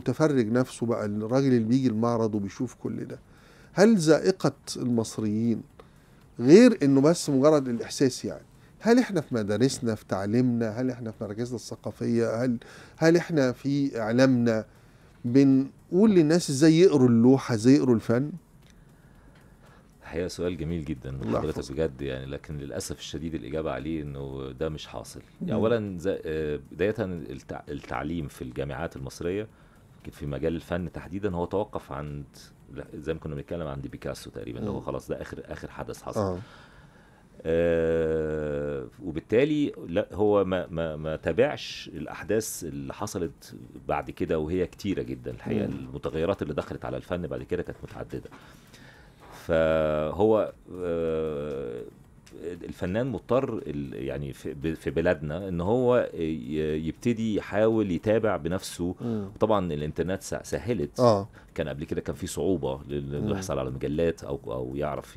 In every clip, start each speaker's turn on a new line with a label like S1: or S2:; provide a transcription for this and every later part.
S1: المتفرج نفسه بقى الراجل اللي بيجي المعرض وبيشوف كل ده هل ذائقة المصريين غير انه بس مجرد الاحساس يعني هل احنا في مدارسنا في تعليمنا هل احنا في مراكزنا الثقافية هل هل احنا في اعلامنا بنقول للناس ازاي يقروا اللوحة ازاي يقروا الفن
S2: الحقيقه سؤال جميل جدا حضرتك بجد يعني لكن للاسف الشديد الاجابه عليه انه ده مش حاصل يعني اولا آه، بدايه التعليم في الجامعات المصريه في مجال الفن تحديدا هو توقف عند زي ما كنا بنتكلم عند بيكاسو تقريبا اللي هو خلاص ده اخر اخر حدث حصل آه. آه وبالتالي لا هو ما ما ما تابعش الاحداث اللي حصلت بعد كده وهي كتيره جدا الحقيقه مم. المتغيرات اللي دخلت على الفن بعد كده كانت متعدده فهو آه الفنان مضطر يعني في بلادنا ان هو يبتدي يحاول يتابع بنفسه طبعا الانترنت سهلت آه. كان قبل كده كان في صعوبه انه يحصل على مجلات او او يعرف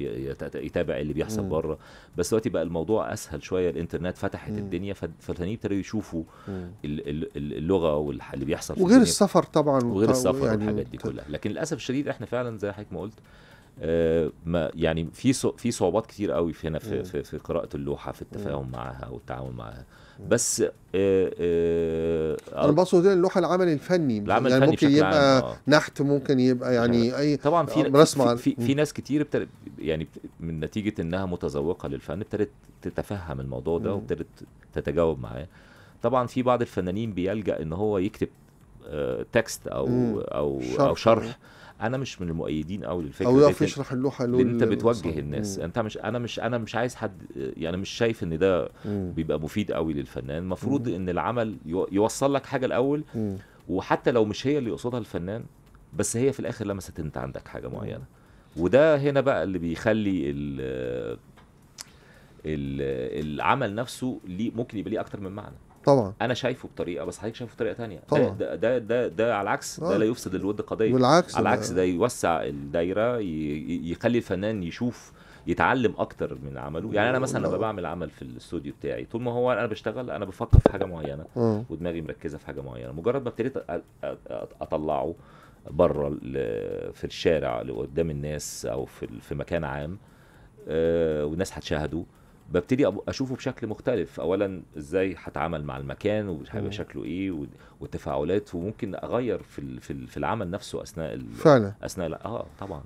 S2: يتابع اللي بيحصل بره بس دلوقتي بقى الموضوع اسهل شويه الانترنت فتحت مم. الدنيا فالفنانين ابتدوا يشوفوا اللغه واللي بيحصل وغير
S1: السفر طبعا وغير السفر يعني والحاجات دي كلها
S2: لكن للاسف الشديد احنا فعلا زي حضرتك ما قلت آه، ما يعني في في صعوبات كتير قوي في هنا في, في, في قراءه اللوحه في التفاهم معاها والتعامل معاها بس آه آه انا بقصد
S1: هنا اللوحه العمل الفني العمل يعني الفني ممكن يبقى آه. نحت ممكن يبقى يعني, يعني اي طبعا آه، في رسمة
S2: في, في, في ناس كتير يعني من نتيجه انها متذوقه للفن ابتدت تتفهم الموضوع ده وابتدت تتجاوب معاه طبعا في بعض الفنانين بيلجا ان هو يكتب آه تكست او مم. او شرح. او شرح انا مش من المؤيدين قوي للفكره او يعرف يشرح اللوحه لان انت بتوجه الناس مم. انت مش انا مش انا مش عايز حد يعني مش شايف ان ده بيبقى مفيد قوي للفنان المفروض ان العمل يوصل لك حاجه الاول مم. وحتى لو مش هي اللي يقصدها الفنان بس هي في الاخر لمست انت عندك حاجه معينه وده هنا بقى اللي بيخلي الـ الـ العمل نفسه ليه ممكن يبقى ليه اكتر من معنى طبعا انا شايفه بطريقه بس حضرتك شايفه بطريقه ثانيه طبعا ده ده ده, ده على العكس ده آه. لا يفسد الود قضيه بالعكس على العكس ده يوسع الدايره يخلي الفنان يشوف يتعلم اكتر من عمله يعني انا مثلا لما بعمل عمل في الاستوديو بتاعي طول ما هو انا بشتغل انا بفكر في حاجه معينه آه. ودماغي مركزه في حاجه معينه مجرد ما ابتديت اطلعه بره في الشارع لقدام الناس او في في مكان عام آه، والناس هتشاهده ببتدي اشوفه بشكل مختلف اولا ازاي هتعامل مع المكان وهيبقى شكله ايه والتفاعلات وممكن اغير في في العمل نفسه اثناء فعلا اثناء اه طبعا